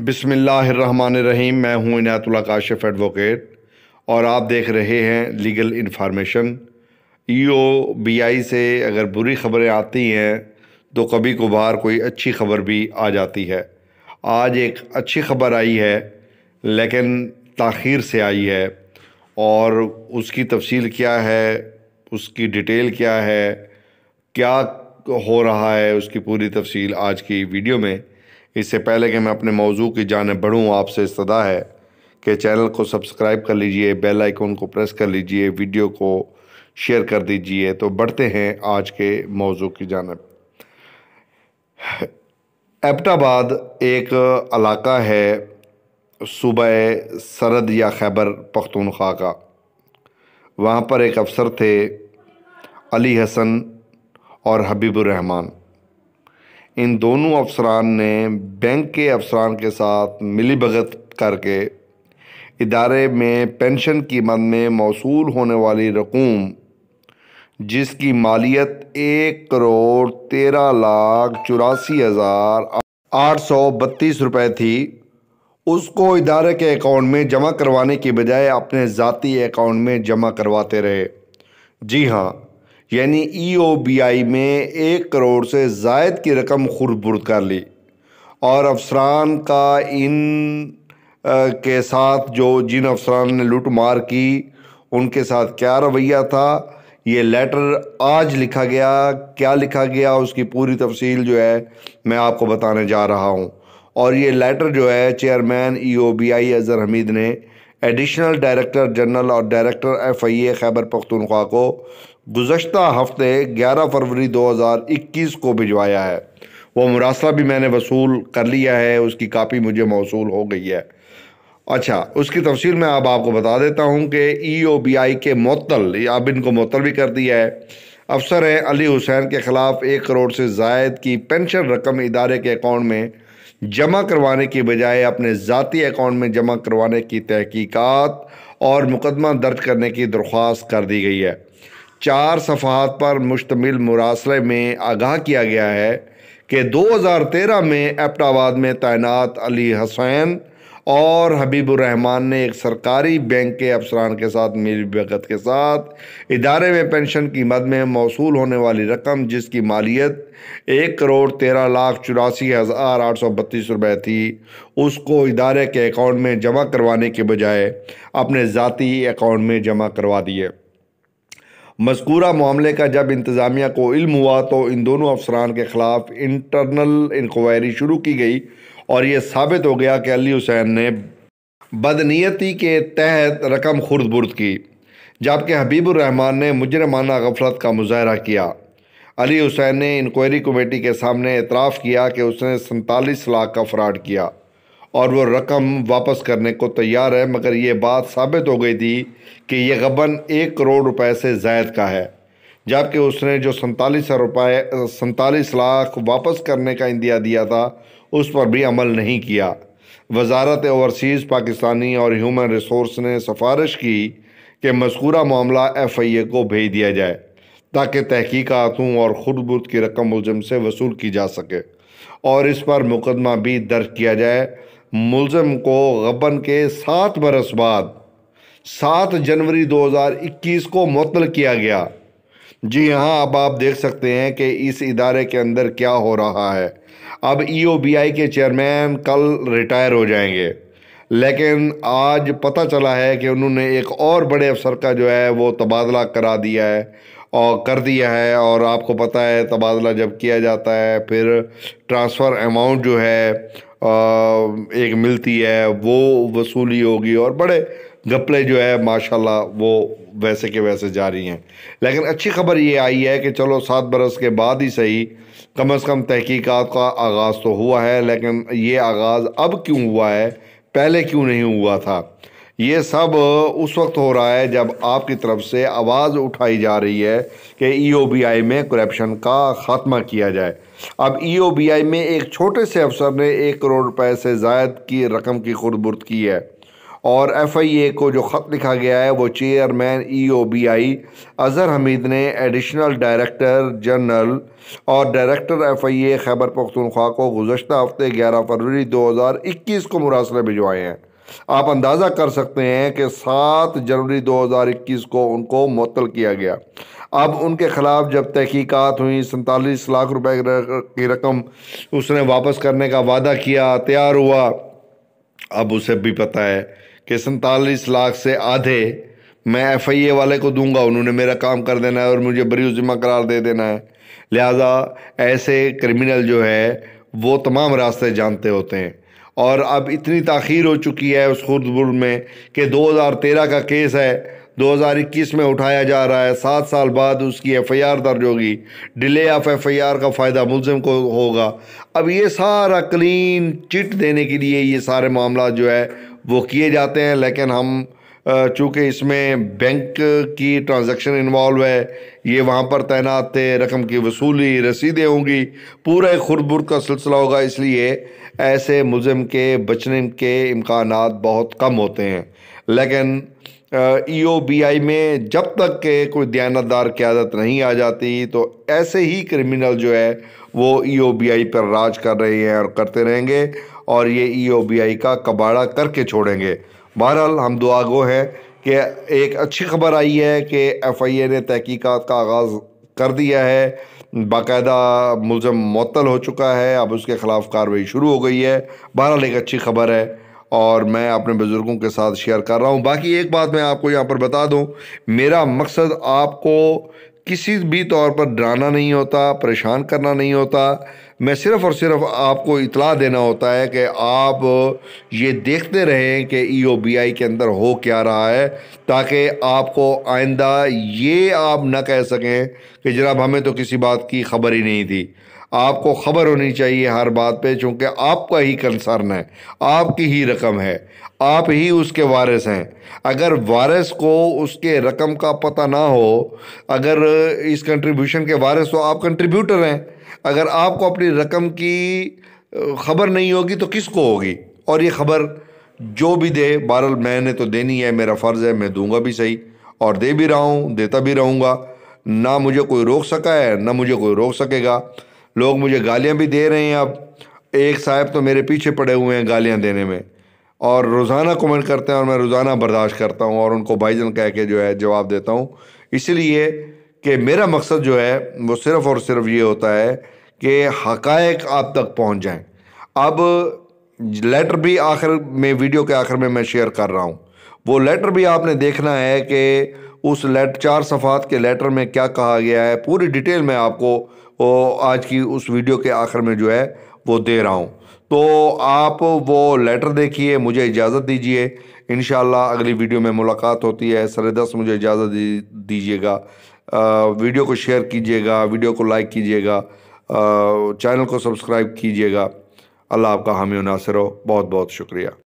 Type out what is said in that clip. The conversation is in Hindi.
बिसमीम मैं हूं इनायतुल्ला काशिफ एडवोकेट और आप देख रहे हैं लीगल इन्फॉर्मेशन ई से अगर बुरी खबरें आती हैं तो कभी कभार कोई अच्छी खबर भी आ जाती है आज एक अच्छी खबर आई है लेकिन तखिर से आई है और उसकी तफसील क्या है उसकी डिटेल क्या है क्या हो रहा है उसकी पूरी तफसील आज की वीडियो में इससे पहले कि मैं अपने मौजू की जानब बढ़ूँ आपसे इस्तदा है कि चैनल को सब्सक्राइब कर लीजिए बेल आइकन को प्रेस कर लीजिए वीडियो को शेयर कर दीजिए तो बढ़ते हैं आज के मौजू की जानब एबटाबाद एक इलाका है सूबह सरद या खैबर पख्तूनख्वा का वहाँ पर एक अफसर थे अली हसन और हबीबुररहमान इन दोनों अफसरान ने बैंक के अफसरान के साथ मिली भगत करके इदारे में पेंशन कीमत में मौसू होने वाली रकूम जिसकी मालियत एक करोड़ तेरह लाख चौरासी हज़ार आठ सौ बत्तीस रुपये थी उसको इदारे के अकाउंट में जमा करवाने के बजाय अपने ज़ाती अकाउंट में जमा करवाते रहे जी हाँ यानी ई ओ बी आई में एक करोड़ से जायद की रकम खुरबुर्द कर ली और अफसरान का इन आ, के साथ जो जिन अफसरान ने लूट मार की उनके साथ क्या रवैया था ये लेटर आज लिखा गया क्या लिखा गया उसकी पूरी तफसील जो है मैं आपको बताने जा रहा हूँ और ये लेटर जो है chairman E e O B I Azhar Hamid ने एडिशनल डायरेक्टर जनरल और director F I A Khyber Pakhtunkhwa को गुजशत हफ्ते 11 फरवरी 2021 को भिजवाया है वो मुरासला भी मैंने वसूल कर लिया है उसकी कापी मुझे मौसू हो गई है अच्छा उसकी तफसील मैं अब आपको बता देता हूँ कि ई ओ बी आई के मअतल अब इनको मअतल भी कर दिया है अफसर हैं अली हुसैन के ख़िलाफ़ एक करोड़ से जायद की पेंशन रकम इदारे के अकाउंट में जमा करवाने के बजाय अपने ज़ाती अकाउंट में जमा करवाने की तहकीकात और मुकदमा दर्ज करने की दरख्वास्त कर दी गई है चार सफ़ात पर मुश्तमिल मुरासले में आगाह किया गया है कि 2013 में एपटाबाद में तैनात अली हसैन और हबीबुररहमान ने एक सरकारी बैंक के अफसरान के साथ मिली भगत के साथ इदारे में पेंशन की मद में मौसू होने वाली रकम जिसकी मालियत एक करोड़ तेरह लाख चौरासी हज़ार आठ सौ बत्तीस रुपये थी उसको इदारे के अकाउंट में जमा करवाने के बजाय अपने ज़ाती अकाउंट में जमा करवा दिए मजकूरा मामले का जब इंतज़ामिया को इल्म हुआ तो इन दोनों अफसरान के ख़िलाफ़ इंटरनल इंक्वायरी शुरू की गई और ये साबित हो गया कि अली हुसैन ने बदनीयती के तहत रकम खुर्द बुर्द की जबकि हबीबुलरहमान ने मुजरमाना गफलत का मुजाहरा किया अली हुसैन ने इंक्वायरी कमेटी के सामने एतराफ़ किया कि उसने सैंतालीस लाख का फ्राड किया और वो रकम वापस करने को तैयार है मगर ये बात साबित हो गई थी कि यह गबन एक करोड़ रुपए से जायद का है जबकि उसने जो सैंतालीस रुपये सैंतालीस लाख वापस करने का इंदिया दिया था उस पर भी अमल नहीं किया वजारत ओवरसीज़ पाकिस्तानी और ह्यूमन रिसोर्स ने सिफारिश की कि मस्कूरा मामला एफ आई ए को भेज दिया जाए ताकि तहक़ीकतों और खुद बुद की रकम मुलजम से वसूल की जा सके और इस पर मुकदमा भी दर्ज किया जाए मुलम को गबन के सात बरस बाद सात जनवरी 2021 को मुतल किया गया जी हाँ अब आप देख सकते हैं कि इस इदारे के अंदर क्या हो रहा है अब आई e के चेयरमैन कल रिटायर हो जाएंगे लेकिन आज पता चला है कि उन्होंने एक और बड़े अफसर का जो है वो तबादला करा दिया है और कर दिया है और आपको पता है तबादला जब किया जाता है फिर ट्रांसफ़र अमाउंट जो है एक मिलती है वो वसूली होगी और बड़े गपले जो है माशाल्लाह वो वैसे के वैसे जा रही हैं लेकिन अच्छी खबर ये आई है कि चलो सात बरस के बाद ही सही कम अज़ कम तहकीकात का आगाज़ तो हुआ है लेकिन ये आगाज़ अब क्यों हुआ है पहले क्यों नहीं हुआ था ये सब उस वक्त हो रहा है जब आपकी तरफ से आवाज़ उठाई जा रही है कि ईओबीआई e में करप्शन का खात्मा किया जाए अब ईओबीआई e में एक छोटे से अफसर ने एक करोड़ रुपए से जायद की रकम की खुदबुर्द की है और एफआईए को जो ख़त लिखा गया है वो chairman EOBI e Azhar Hamid ने एडिशनल डायरेक्टर जनरल और डायरेक्टर एफआईए खैबर पख्तूनख्वा को गुजशत हफ्ते ग्यारह फरवरी 2021 को मुरासले भिजवाए हैं आप अंदाज़ा कर सकते हैं कि सात जनवरी 2021 को उनको मुतल किया गया अब उनके ख़िलाफ़ जब तहकीकात हुई सैंतालीस लाख रुपए की रकम उसने वापस करने का वादा किया तैयार हुआ अब उसे भी पता है कि सैंतालीस लाख से आधे मैं एफ आई ए वाले को दूंगा उन्होंने मेरा काम कर देना है और मुझे बरी ज़िम्मा करार दे देना है लिहाजा ऐसे क्रिमिनल जो है वो तमाम रास्ते जानते होते हैं और अब इतनी तखीर हो चुकी है उस खुर्दबुर्द में कि 2013 का केस है 2021 में उठाया जा रहा है सात साल बाद उसकी एफ आई आर दर्ज होगी delay of F I R का फ़ायदा मुलजम को होगा अब ये सारा क्लीन चिट देने के लिए ये सारे मामला जो है वो किए जाते हैं लेकिन हम चूँकि इसमें बैंक की ट्रांजैक्शन इन्वॉल्व है ये वहाँ पर तैनात थे रकम की वसूली रसीदें होंगी पूरा खुरबुर का सिलसिला होगा इसलिए ऐसे मुजम के बचने के इम्कान बहुत कम होते हैं लेकिन ई ओ बी आई में जब तक के कोई दयानतदार क्यादत नहीं आ जाती तो ऐसे ही क्रिमिनल जो है वो ई ओ बी आई पर राज कर रहे हैं और करते रहेंगे और ये ई बी आई का कबाड़ा करके छोड़ेंगे बहरहाल हम दुआगो हैं कि एक अच्छी खबर आई है कि एफ़ आई ए ने तहकीक़ात का आगाज़ कर दिया है बाकायदा मुलम मअतल हो चुका है अब उसके ख़िलाफ़ कार्रवाई शुरू हो गई है बहरहाल एक अच्छी खबर है और मैं अपने बुज़ुर्गों के साथ शेयर कर रहा हूँ बाकी एक बात मैं आपको यहाँ पर बता दूँ मेरा मकसद आपको किसी भी तौर पर डराना नहीं होता परेशान करना नहीं होता मैं सिर्फ़ और सिर्फ आपको इतला देना होता है कि आप ये देखते रहें कि ई ओ बी आई के अंदर हो क्या रहा है ताकि आपको आइंदा ये आप ना कह सकें कि जनाब हमें तो किसी बात की खबर ही नहीं थी आपको ख़बर होनी चाहिए हर बात पे चूँकि आपका ही कंसर्न है आपकी ही रकम है आप ही उसके वारिस हैं अगर वारिस को उसके रकम का पता ना हो अगर इस कंट्रीब्यूशन के वारिस तो आप कंट्रीब्यूटर हैं अगर आपको अपनी रकम की ख़बर नहीं होगी तो किसको होगी और ये ख़बर जो भी दे बहर मैंने तो देनी है मेरा फ़र्ज़ है मैं दूंगा भी सही और दे भी रहा हूँ देता भी रहूँगा ना मुझे कोई रोक सका है ना मुझे कोई रोक सकेगा लोग मुझे गालियाँ भी दे रहे हैं अब एक साहब तो मेरे पीछे पड़े हुए हैं गालियाँ देने में और रोज़ाना कमेंट करते हैं और मैं रोज़ाना बर्दाश्त करता हूँ और उनको भाईजन कह के जो है जवाब देता हूँ इसलिए कि मेरा मकसद जो है वो सिर्फ़ और सिर्फ ये होता है कि हकायक आप तक पहुँच जाएँ अब लेटर भी आखिर में वीडियो के आखिर में मैं शेयर कर रहा हूँ वो लेटर भी आपने देखना है कि उस लेट चार सफ़ात के लेटर में क्या कहा गया है पूरी डिटेल मैं आपको आज की उस वीडियो के आखिर में जो है वो दे रहा हूँ तो आप वो लेटर देखिए मुझे इजाज़त दीजिए इन अगली वीडियो में मुलाकात होती है सर दस मुझे इजाज़त दीजिएगा वीडियो को शेयर कीजिएगा वीडियो को लाइक कीजिएगा चैनल को सब्सक्राइब कीजिएगा अल्लाह आपका हामी नासिर हो बहुत बहुत शुक्रिया